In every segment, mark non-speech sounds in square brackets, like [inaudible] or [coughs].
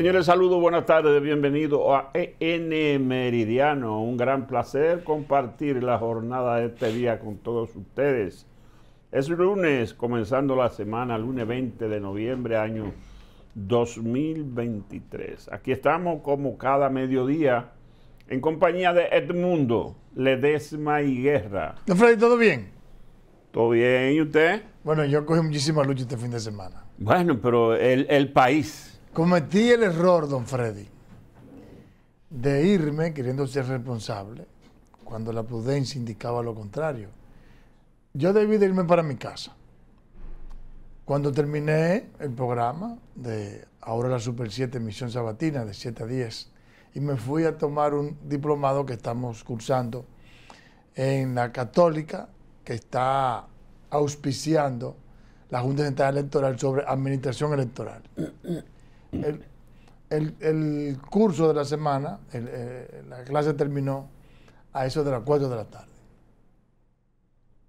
Señores, saludos, buenas tardes, bienvenidos a EN Meridiano. Un gran placer compartir la jornada de este día con todos ustedes. Es lunes, comenzando la semana, lunes 20 de noviembre, año 2023. Aquí estamos como cada mediodía en compañía de Edmundo Ledesma y Guerra. Freddy, ¿todo bien? ¿Todo bien? ¿Y usted? Bueno, yo cogí muchísima lucha este fin de semana. Bueno, pero el país. Cometí el error, don Freddy, de irme queriendo ser responsable cuando la prudencia indicaba lo contrario. Yo debí de irme para mi casa. Cuando terminé el programa de ahora la Super 7 Misión Sabatina de 7 a 10 y me fui a tomar un diplomado que estamos cursando en la Católica que está auspiciando la Junta Central Electoral sobre administración electoral el, el, curso de la semana, el, eh, la clase terminó a eso de las 4 de la tarde.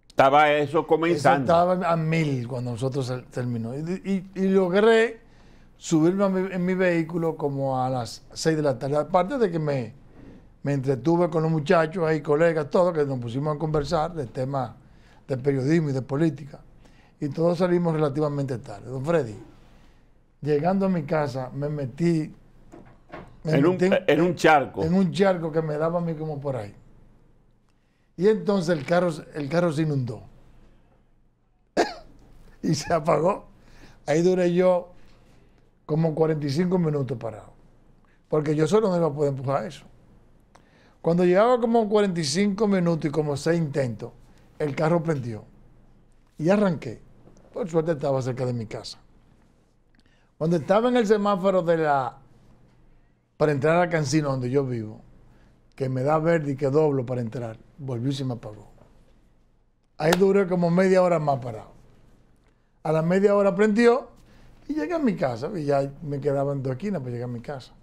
Estaba eso comenzando. estaba a mil cuando nosotros terminó. Y, logré subirme en mi vehículo como a las 6 de la tarde. Aparte de que me, me entretuve con los muchachos ahí, colegas, todos, que nos pusimos a conversar de temas de periodismo y de política. Y todos salimos relativamente tarde. Don Freddy. Llegando a mi casa, me metí. en, un, charco. En un charco que me daba a mí como por ahí. Y entonces el carro, el carro se inundó. [coughs] y se apagó. Ahí duré yo como 45 minutos parado. Porque yo solo no iba a poder empujar eso. Cuando llegaba como 45 minutos y como 6 intentos, el carro prendió. Y arranqué. Por suerte estaba cerca de mi casa. Cuando estaba en el semáforo de la. para entrar a Cancino, donde yo vivo, que me da verde y que doblo para entrar, volvió y se me apagó. Ahí duré como media hora más parado. A la media hora prendió y llegué a mi casa. Y ya me quedaban dos esquinas para llegar a mi casa.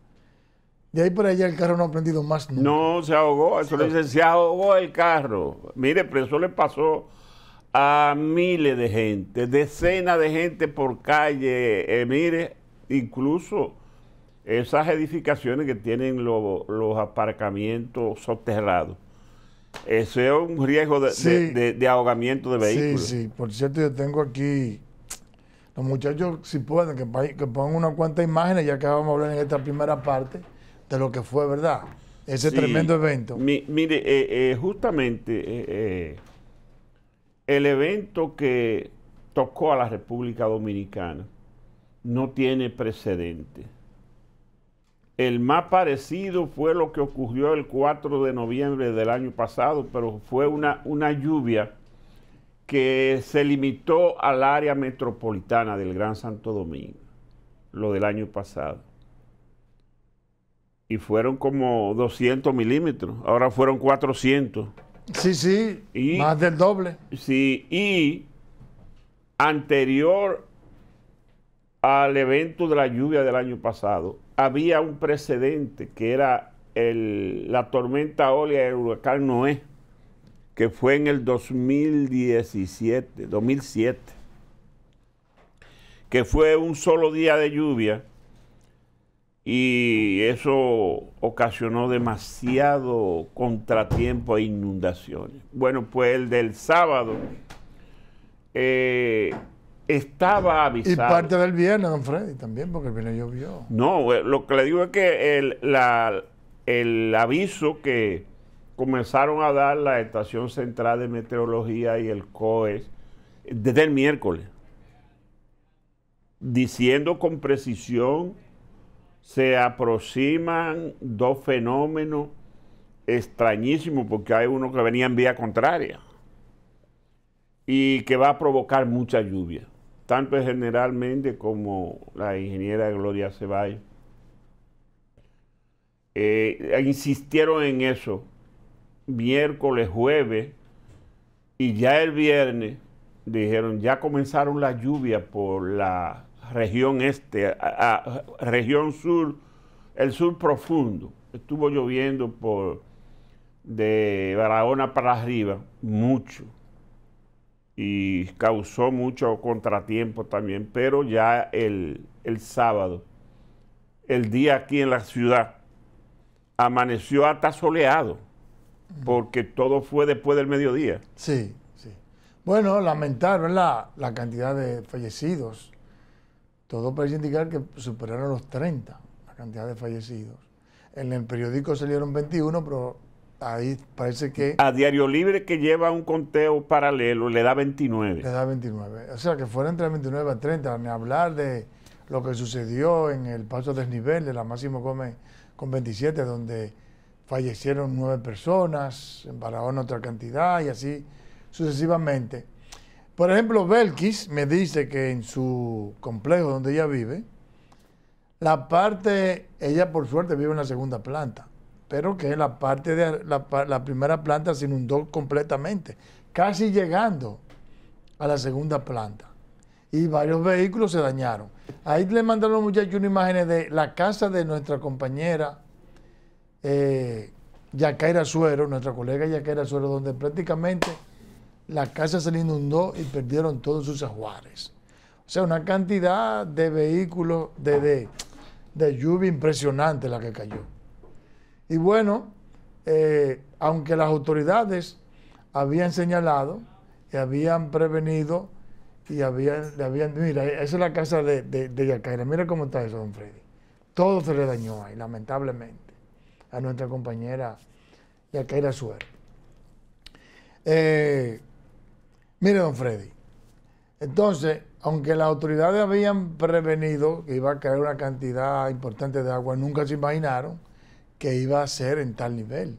De ahí para allá el carro no ha prendido más nunca. No, se ahogó. Eso lo se ahogó el carro. Mire, pero eso le pasó a miles de gente, decenas de gente por calle. Eh, mire, incluso esas edificaciones que tienen los aparcamientos soterrados. eso es un riesgo de, ahogamiento de vehículos. Sí, sí. Por cierto, yo tengo aquí los muchachos, si pueden, que, pongan unas cuantas imágenes, ya que vamos a hablar en esta primera parte de lo que fue, ¿verdad? Ese tremendo evento. mire, eh, eh, justamente eh, eh, el evento que tocó a la República Dominicana no tiene precedente. El más parecido fue lo que ocurrió el 4 de noviembre del año pasado, pero fue una, una lluvia que se limitó al área metropolitana del Gran Santo Domingo, lo del año pasado. Y fueron como 200 milímetros, ahora fueron 400. Sí, sí, más del doble. Sí, y anterior al evento de la lluvia del año pasado, había un precedente que era la tormenta Olia del huracán Noé, que fue en el 2017, 2007, que fue un solo día de lluvia y eso ocasionó demasiado contratiempo e inundaciones. Bueno, pues el del sábado eh, estaba avisado. Y parte del viernes, Freddy, también, porque el viernes llovió. No, eh, lo que le digo es que el, el aviso que comenzaron a dar la Estación Central de Meteorología y el COES desde el miércoles, diciendo con precisión se aproximan dos fenómenos extrañísimos, porque hay uno que venía en vía contraria y que va a provocar mucha lluvia, tanto generalmente como la ingeniera Gloria Ceballos. Eh, insistieron en eso miércoles, jueves, y ya el viernes dijeron, ya comenzaron las lluvias por la región este, a, región sur, el sur profundo. Estuvo lloviendo por de Barahona para arriba mucho y causó mucho contratiempo también, pero ya el, el sábado, el día aquí en la ciudad, amaneció hasta soleado, porque todo fue después del mediodía. Sí, sí. Bueno, lamentar, La cantidad de fallecidos todo parece indicar que superaron los 30 la cantidad de fallecidos. En el periódico salieron 21, pero ahí parece que... A Diario Libre, que lleva un conteo paralelo, le da 29. Le da 29. O sea, que fuera entre 29 a 30, ni hablar de lo que sucedió en el paso desnivel de la Máximo Gómez con 27, donde fallecieron nueve personas, en otra cantidad y así sucesivamente. Por ejemplo, Belkis me dice que en su complejo donde ella vive, la parte, ella por suerte vive en la segunda planta, pero que la parte de la, primera planta se inundó completamente, casi llegando a la segunda planta. Y varios vehículos se dañaron. Ahí le mandaron a los muchachos una imágenes de la casa de nuestra compañera eh, Yacaira Suero, nuestra colega Yacaira Suero, donde prácticamente la casa se le inundó y perdieron todos sus ajuares. O sea, una cantidad de vehículos, de, de, lluvia impresionante la que cayó. Y bueno, eh, aunque las autoridades habían señalado y habían prevenido y habían, habían, mira, esa es la casa de, de, Yacaira, mira cómo está eso, don Freddy. Todo se le dañó ahí, lamentablemente, a nuestra compañera Yacaira Suer. Eh, Mire, don Freddy, entonces, aunque las autoridades habían prevenido que iba a caer una cantidad importante de agua, nunca se imaginaron que iba a ser en tal nivel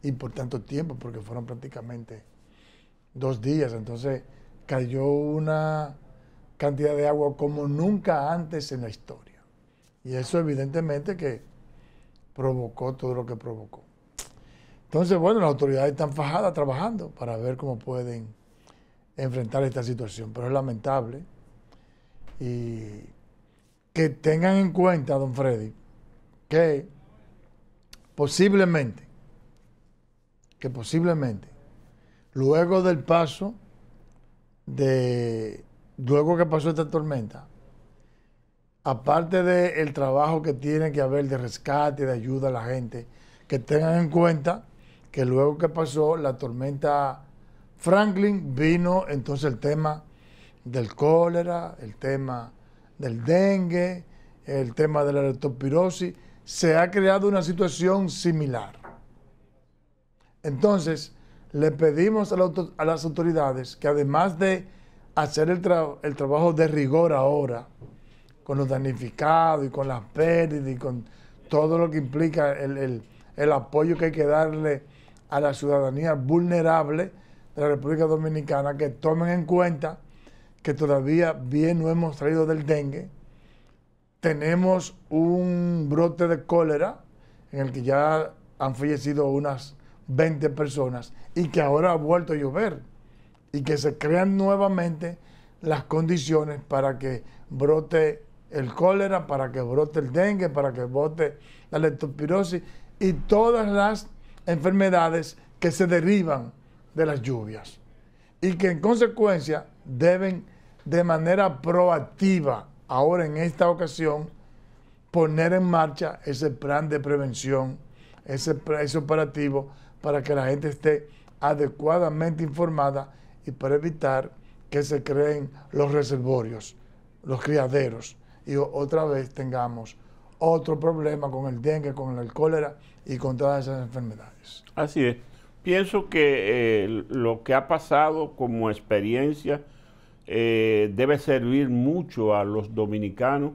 y por tanto tiempo, porque fueron prácticamente dos días. Entonces, cayó una cantidad de agua como nunca antes en la historia. Y eso evidentemente que provocó todo lo que provocó. Entonces, bueno, las autoridades están fajadas trabajando para ver cómo pueden enfrentar esta situación, pero es lamentable. Y que tengan en cuenta, don Freddy, que posiblemente, que posiblemente, luego del paso de, luego que pasó esta tormenta, aparte del trabajo que tiene que haber de rescate, de ayuda a la gente, que tengan en cuenta que luego que pasó la tormenta Franklin vino entonces el tema del cólera, el tema del dengue, el tema de la leptospirosis. Se ha creado una situación similar. Entonces, le pedimos a, las autoridades que además de hacer el, trabajo de rigor ahora, con los danificados y con las pérdidas y con todo lo que implica el apoyo que hay que darle a la ciudadanía vulnerable, de la República Dominicana que tomen en cuenta que todavía bien no hemos traído del dengue. Tenemos un brote de cólera en el que ya han fallecido unas 20 personas y que ahora ha vuelto a llover y que se crean nuevamente las condiciones para que brote el cólera, para que brote el dengue, para que brote la leptospirosis y todas las enfermedades que se derivan de las lluvias y que en consecuencia deben de manera proactiva ahora en esta ocasión poner en marcha ese plan de prevención, ese, operativo para que la gente esté adecuadamente informada y para evitar que se creen los reservorios, los criaderos y otra vez tengamos otro problema con el dengue, con el cólera y con todas esas enfermedades. Así es. Pienso que eh, lo que ha pasado como experiencia eh, debe servir mucho a los dominicanos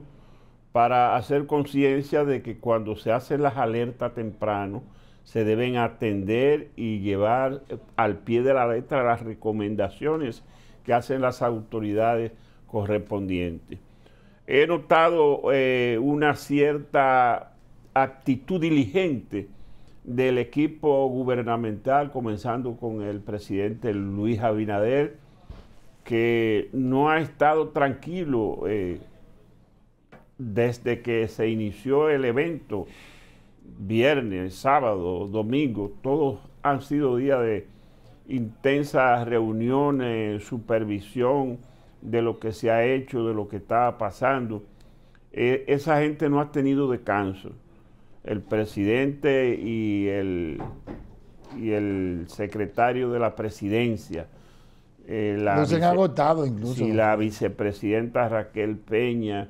para hacer conciencia de que cuando se hacen las alertas temprano, se deben atender y llevar eh, al pie de la letra las recomendaciones que hacen las autoridades correspondientes. He notado una cierta actitud diligente del equipo gubernamental, comenzando con el presidente Luis Abinader, que no ha estado tranquilo eh, desde que se inició el evento, viernes, sábado, domingo, todos han sido días de intensas reuniones, eh, supervisión de lo que se ha hecho, de lo que está pasando. Eh, esa gente no ha tenido descanso el presidente y el, y el secretario de la presidencia. Eh, la han agotado incluso. Y la vicepresidenta Raquel Peña,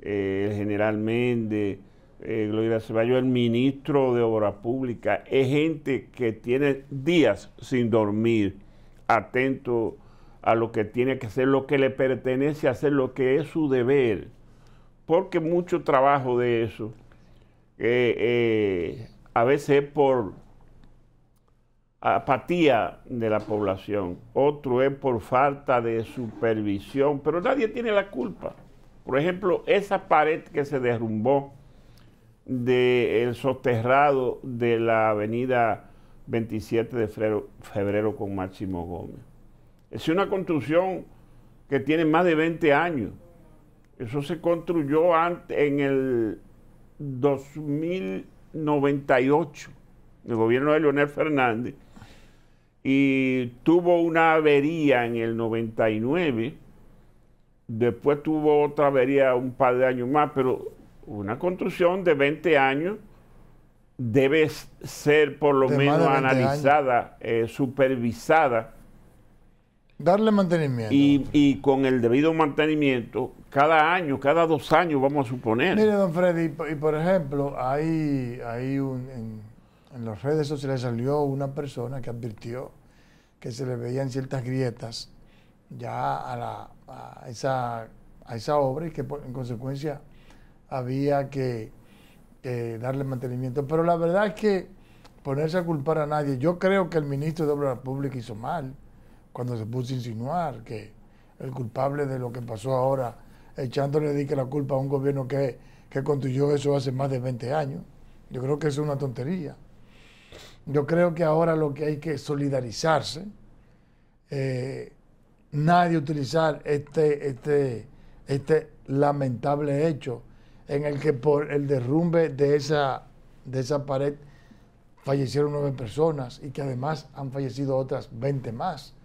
eh, el general Méndez, eh, Gloria Ceballos, el ministro de Obra Pública. Es gente que tiene días sin dormir, atento a lo que tiene que hacer, lo que le pertenece hacer, lo que es su deber. Porque mucho trabajo de eso que eh, eh, a veces es por apatía de la población, otro es por falta de supervisión, pero nadie tiene la culpa. Por ejemplo, esa pared que se derrumbó del soterrado de la avenida 27 de febrero, febrero, con Máximo Gómez. Es una construcción que tiene más de 20 años. Eso se construyó en el 2098, el gobierno de Leonel Fernández, y tuvo una avería en el 99, después tuvo otra avería un par de años más, pero una construcción de 20 años debe ser por lo menos analizada, eh, supervisada Darle mantenimiento. Y, con el debido mantenimiento, cada año, cada dos años, vamos a suponer. Mire, don Freddy, y, por ejemplo, hay, hay en, en, las redes sociales salió una persona que advirtió que se le veían ciertas grietas ya a, la, a esa, a esa obra y que en consecuencia había que, darle mantenimiento. Pero la verdad es que ponerse a culpar a nadie, yo creo que el ministro de Obras Públicas hizo mal cuando se puso a insinuar que el culpable de lo que pasó ahora, echándole de la culpa a un gobierno que, construyó eso hace más de 20 años. Yo creo que eso es una tontería. Yo creo que ahora lo que hay que solidarizarse, eh, nadie utilizar este, este, este lamentable hecho en el que por el derrumbe de esa, de esa pared fallecieron nueve personas y que además han fallecido otras 20 más.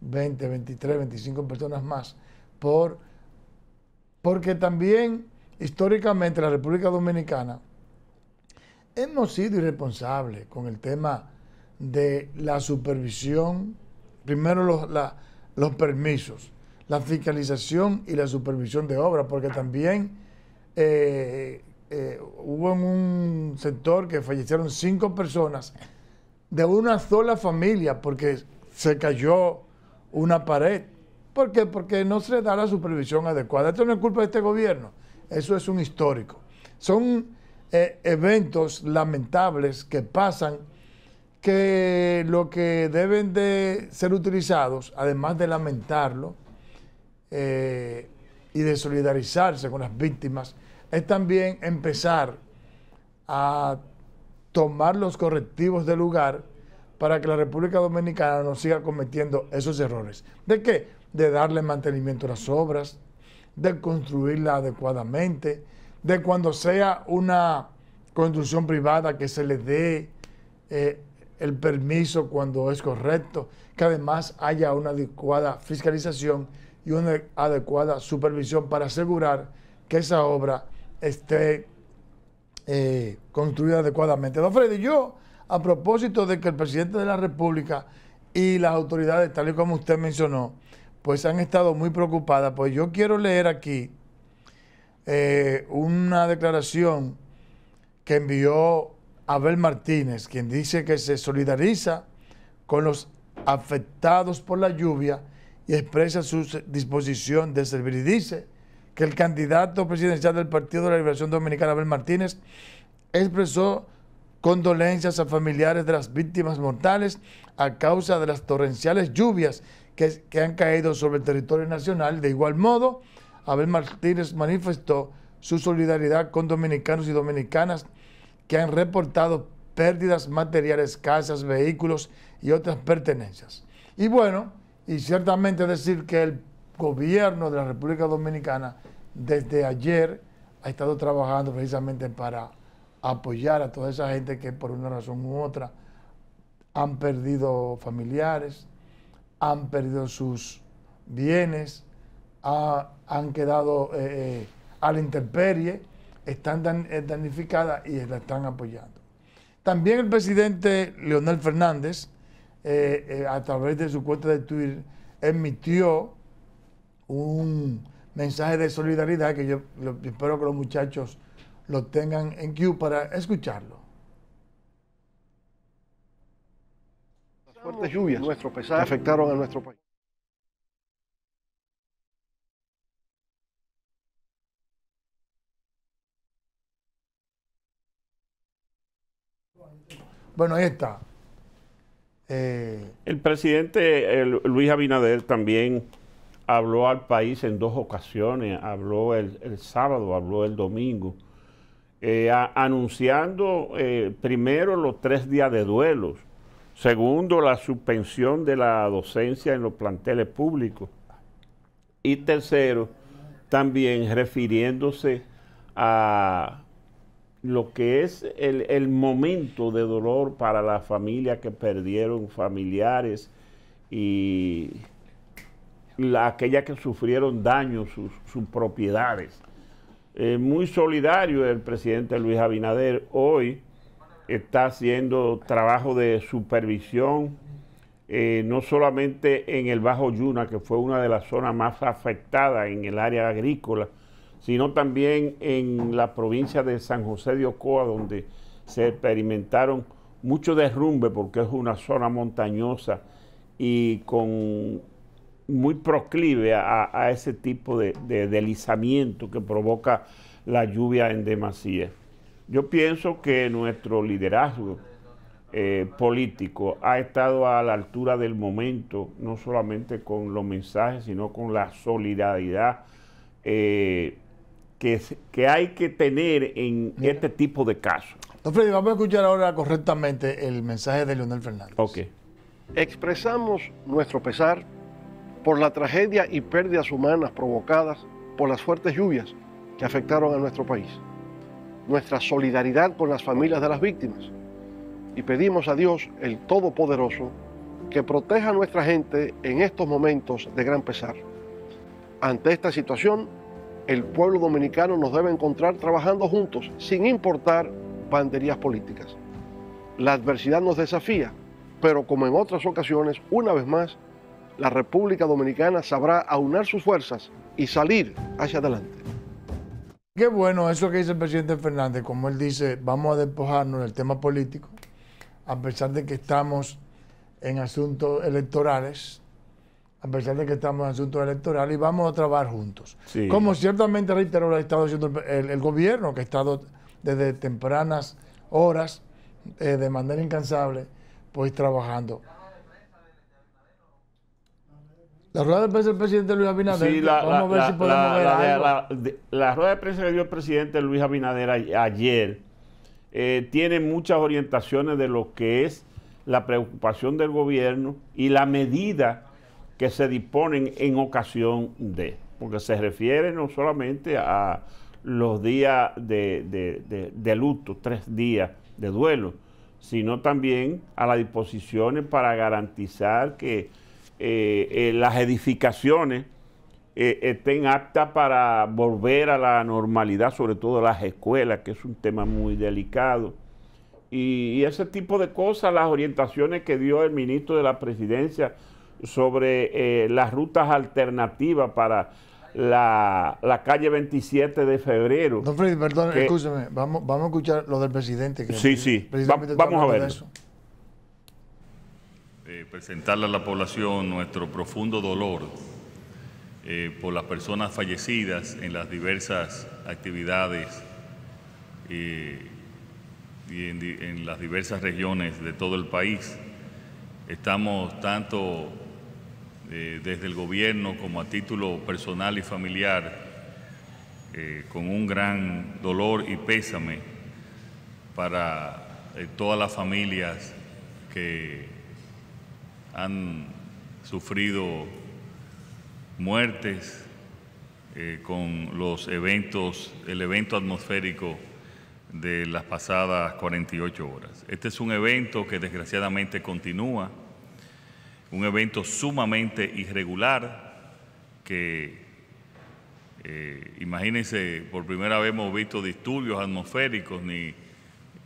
20, 23, 25 personas más, por, porque también históricamente la República Dominicana hemos sido irresponsables con el tema de la supervisión, primero los, permisos, la fiscalización y la supervisión de obras, porque también eh, eh, hubo en un sector que fallecieron cinco personas de una sola familia, porque se cayó una pared. ¿Por qué? Porque no se da la supervisión adecuada. Esto no es culpa de este gobierno, eso es un histórico. Son eh, eventos lamentables que pasan que lo que deben de ser utilizados, además de lamentarlo eh, y de solidarizarse con las víctimas, es también empezar a tomar los correctivos del lugar para que la República Dominicana no siga cometiendo esos errores. ¿De qué? De darle mantenimiento a las obras, de construirla adecuadamente, de cuando sea una construcción privada que se le dé eh, el permiso cuando es correcto, que además haya una adecuada fiscalización y una adecuada supervisión para asegurar que esa obra esté eh, construida adecuadamente. Don Freddy, yo a propósito de que el presidente de la República y las autoridades, tal y como usted mencionó, pues han estado muy preocupadas, pues yo quiero leer aquí eh, una declaración que envió Abel Martínez, quien dice que se solidariza con los afectados por la lluvia y expresa su disposición de servir. Y dice que el candidato presidencial del Partido de la Liberación Dominicana, Abel Martínez, expresó Condolencias a familiares de las víctimas mortales a causa de las torrenciales lluvias que, han caído sobre el territorio nacional. De igual modo, Abel Martínez manifestó su solidaridad con dominicanos y dominicanas que han reportado pérdidas materiales, casas, vehículos y otras pertenencias. Y bueno, y ciertamente decir que el gobierno de la República Dominicana desde ayer ha estado trabajando precisamente para apoyar a toda esa gente que por una razón u otra han perdido familiares, han perdido sus bienes, han quedado eh, eh, a la intemperie, están dan, eh, y la están apoyando. También el presidente Leonel Fernández, a través de su cuenta de Twitter, emitió un mensaje de solidaridad que yo espero que los muchachos lo tengan en queue para escucharlo. Las fuertes lluvias nuestro afectaron a nuestro país. Bueno, ahí está. Eh, el presidente Luis Abinader también habló al país en dos ocasiones, habló el sábado, habló el domingo eh, anunciando eh, primero los tres días de duelos, segundo la suspensión de la docencia en los planteles públicos y tercero también refiriéndose a lo que es el, momento de dolor para las familias que perdieron familiares y aquellas que sufrieron daños sus, sus propiedades. Eh, muy solidario el presidente Luis Abinader. Hoy está haciendo trabajo de supervisión, eh, no solamente en el Bajo Yuna, que fue una de las zonas más afectadas en el área agrícola, sino también en la provincia de San José de Ocoa, donde se experimentaron mucho derrumbe porque es una zona montañosa y con muy proclive a, ese tipo de, deslizamiento que provoca la lluvia en demasía. Yo pienso que nuestro liderazgo eh, político ha estado a la altura del momento, no solamente con los mensajes, sino con la solidaridad eh, que, hay que tener en este tipo de casos. Don Freddy, vamos a escuchar ahora correctamente el mensaje de Leonel Fernández. Ok. Expresamos nuestro pesar por la tragedia y pérdidas humanas provocadas por las fuertes lluvias que afectaron a nuestro país. Nuestra solidaridad con las familias de las víctimas. Y pedimos a Dios, el Todopoderoso, que proteja a nuestra gente en estos momentos de gran pesar. Ante esta situación, el pueblo dominicano nos debe encontrar trabajando juntos, sin importar banderías políticas. La adversidad nos desafía, pero como en otras ocasiones, una vez más, la República Dominicana sabrá aunar sus fuerzas y salir hacia adelante. Qué bueno eso que dice el presidente Fernández, como él dice, vamos a despojarnos del tema político, a pesar de que estamos en asuntos electorales, a pesar de que estamos en asuntos electorales, y vamos a trabajar juntos. Como ciertamente reiteró lo ha estado haciendo el, gobierno, que ha estado desde tempranas horas, eh, de manera incansable, pues trabajando. La rueda de prensa del presidente Luis Abinader. rueda de prensa que dio el presidente Luis Abinader ayer eh, tiene muchas orientaciones de lo que es la preocupación del gobierno y la medida que se disponen en ocasión de. Porque se refiere no solamente a los días de luto, tres días de duelo, sino también a las disposiciones para garantizar que eh, eh, las edificaciones eh, estén aptas para volver a la normalidad, sobre todo las escuelas, que es un tema muy delicado. Y, ese tipo de cosas, las orientaciones que dio el ministro de la Presidencia sobre las rutas alternativas para la, calle 27 de febrero. No, Freddy, perdón, escúcheme, vamos, vamos a escuchar lo del presidente. Que sí, sí, vamos a ver. Eso presentarle a la población nuestro profundo dolor eh, por las personas fallecidas en las diversas actividades eh, y en, las diversas regiones de todo el país. Estamos tanto eh, desde el gobierno como a título personal y familiar con un gran dolor y pésame para todas las familias que han sufrido muertes eh, con los eventos, el evento atmosférico de las pasadas 48 horas. Este es un evento que desgraciadamente continúa, un evento sumamente irregular que, eh, imagínense, por primera vez hemos visto disturbios atmosféricos ni,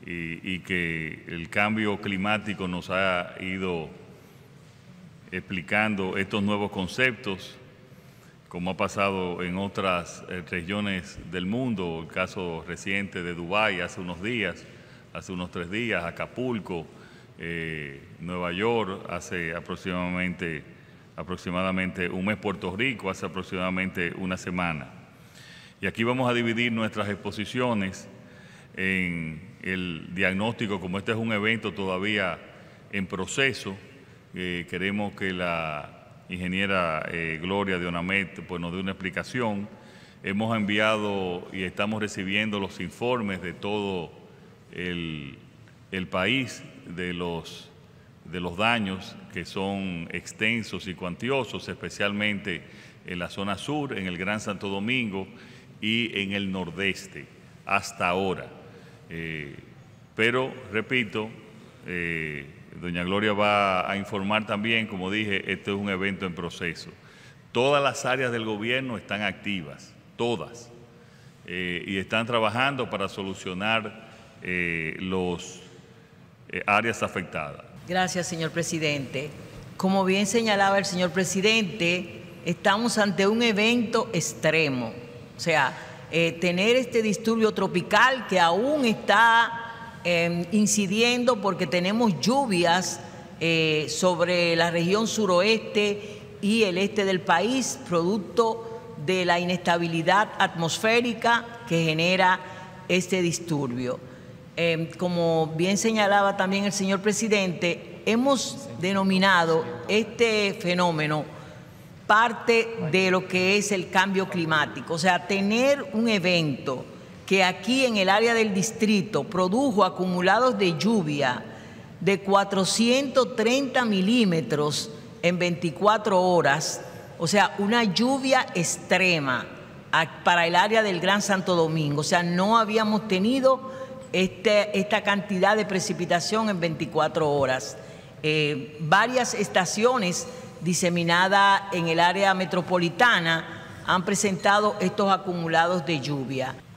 y que el cambio climático nos ha ido explicando estos nuevos conceptos, como ha pasado en otras eh, regiones del mundo, el caso reciente de Dubái hace unos días, hace unos tres días, Acapulco, eh, Nueva York, hace aproximadamente, aproximadamente un mes Puerto Rico, hace aproximadamente una semana. Y aquí vamos a dividir nuestras exposiciones en el diagnóstico, como este es un evento todavía en proceso, eh, queremos que la ingeniera eh, Gloria de Onamet pues, nos dé una explicación. Hemos enviado y estamos recibiendo los informes de todo el, país, de los, de los daños que son extensos y cuantiosos, especialmente en la zona sur, en el Gran Santo Domingo y en el nordeste, hasta ahora. Eh, pero, repito, Doña Gloria va a informar también, como dije, este es un evento en proceso. Todas las áreas del gobierno están activas, todas, eh, y están trabajando para solucionar eh, las eh, áreas afectadas. Gracias, señor presidente. Como bien señalaba el señor presidente, estamos ante un evento extremo, o sea, tener este disturbio tropical que aún está Em, incidiendo porque tenemos lluvias eh, sobre la región suroeste y el este del país, producto de la inestabilidad atmosférica que genera este disturbio. Em, como bien señalaba también el señor presidente, hemos denominado este fenómeno parte de lo que es el cambio climático, o sea, tener un evento que aquí en el área del distrito produjo acumulados de lluvia de 430 milímetros en 24 horas, o sea, una lluvia extrema para el área del Gran Santo Domingo, o sea, no habíamos tenido este, esta cantidad de precipitación en 24 horas. Eh, varias estaciones diseminadas en el área metropolitana han presentado estos acumulados de lluvia.